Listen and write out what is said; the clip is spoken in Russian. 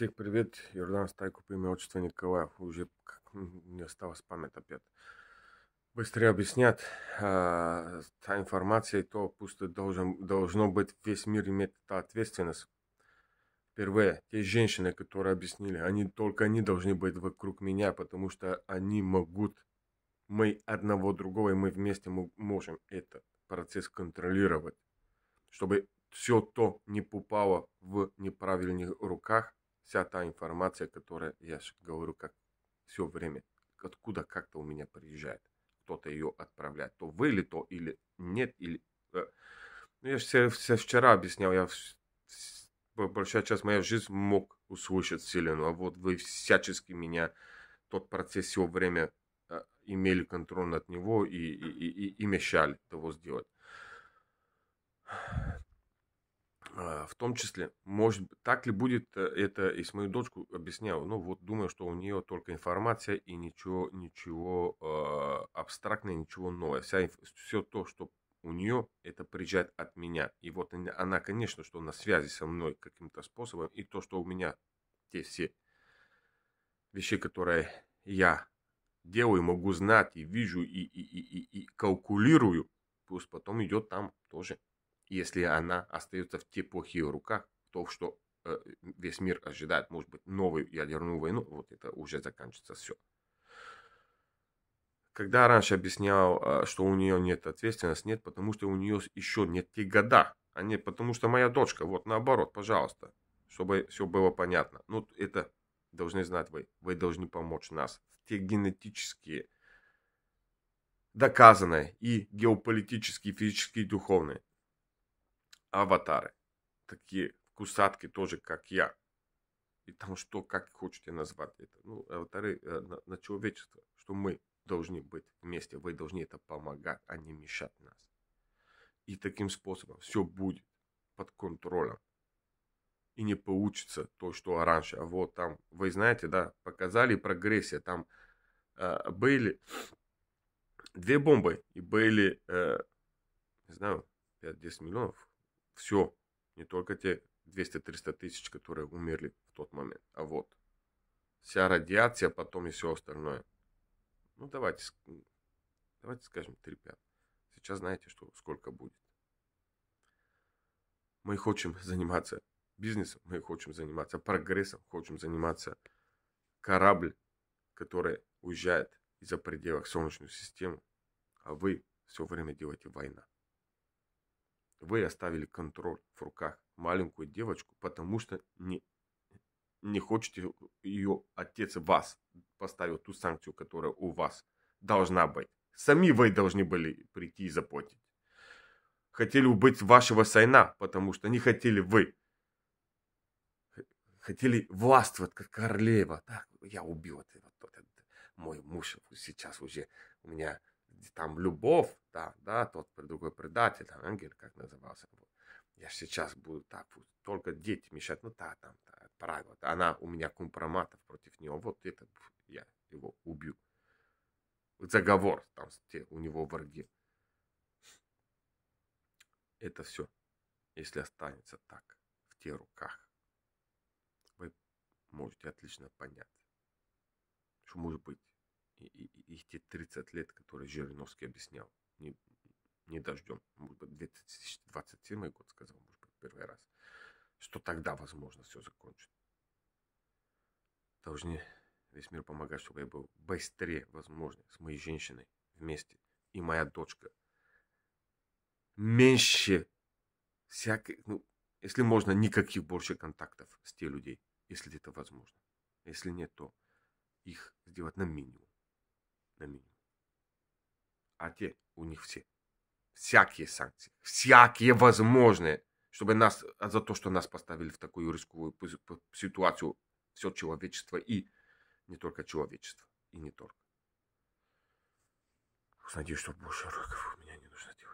Всех привет, Йордан Стайков, имя отчество Николаев. Уже как, не осталось память опять. Быстрее объяснят, а, та информация то пусто должен, должно быть весь мир иметь та ответственность. Впервые, те женщины, которые объяснили, они только они должны быть вокруг меня, потому что они могут, мы одного другого, и мы вместе можем этот процесс контролировать, чтобы все то не попало в неправильных руках, вся та информация, которая, я же говорю, как все время, откуда как-то у меня приезжает, кто-то ее отправляет, то вы то, или нет, или... Э, ну, я же все вчера объяснял, я большая часть моей жизни мог услышать Селену, а вот вы всячески меня, тот процесс все время э, имели контроль над него и, и, и, и мешали того сделать. А, в том числе, может, так ли будет э, это, и с мою дочку объяснял, ну вот думаю, что у нее только информация и ничего, ничего э, абстрактное, ничего нового Вся, все то, что у нее, это приезжает от меня. И вот она, конечно, что на связи со мной каким-то способом, и то, что у меня те все вещи, которые я делаю, могу знать и вижу и, и, и, и, и калькулирую, плюс потом идет там тоже если она остается в тепохе ее руках, то, что э, весь мир ожидает, может быть, новую ядерную войну, вот это уже заканчивается все. Когда раньше объяснял, а, что у нее нет ответственности, нет, потому что у нее еще нет те года, а нет, потому что моя дочка, вот наоборот, пожалуйста, чтобы все было понятно. Ну, это должны знать вы, вы должны помочь нас. Те генетические, доказанные и геополитические, физические, духовные аватары. Такие кусатки тоже, как я. И там что, как хотите назвать это. Ну, аватары э, на, на человечество, что мы должны быть вместе, вы должны это помогать, а не мешать нас. И таким способом все будет под контролем. И не получится то, что раньше. А вот там, вы знаете, да, показали прогрессия. Там э, были две бомбы и были, э, не знаю, 5-10 миллионов все. Не только те 200-300 тысяч, которые умерли в тот момент, а вот. Вся радиация, потом и все остальное. Ну, давайте, давайте скажем 3 пятых. Сейчас знаете, что сколько будет. Мы хотим заниматься бизнесом, мы хотим заниматься прогрессом, хотим заниматься корабль, который уезжает из-за пределов Солнечной системы, а вы все время делаете война. Вы оставили контроль в руках маленькую девочку, потому что не, не хотите ее отец вас поставил ту санкцию, которая у вас должна быть. Сами вы должны были прийти и заплатить. Хотели убыть вашего сайна, потому что не хотели вы. Хотели властвовать, как королева. Так, я убил это, вот, этот мой муж сейчас уже у меня там любовь, да, да, тот другой предатель, там, ангель, как назывался. Вот. Я сейчас буду так, вот, только дети мешать, ну, да, там, да, правило, да, она у меня компроматов против него, вот это я его убью. Заговор там те, у него враги. Это все, если останется так, в те руках, вы можете отлично понять, что может быть и, и, и те 30 лет, которые Жириновский объяснял не, не дождем, может быть, 2027 год, сказал, может быть, первый раз, что тогда, возможно, все закончит. Должны весь мир помогать, чтобы я был быстрее, возможно, с моей женщиной вместе. И моя дочка. Меньше всяких, ну, если можно, никаких больше контактов с те людей, если это возможно. Если нет, то их сделать на минимум. На минимум а те у них все. Всякие санкции, всякие возможные, чтобы нас, а за то, что нас поставили в такую рисковую ситуацию, все человечество и не только человечество, и не только. Надеюсь, что больше рыков у меня не нужно делать.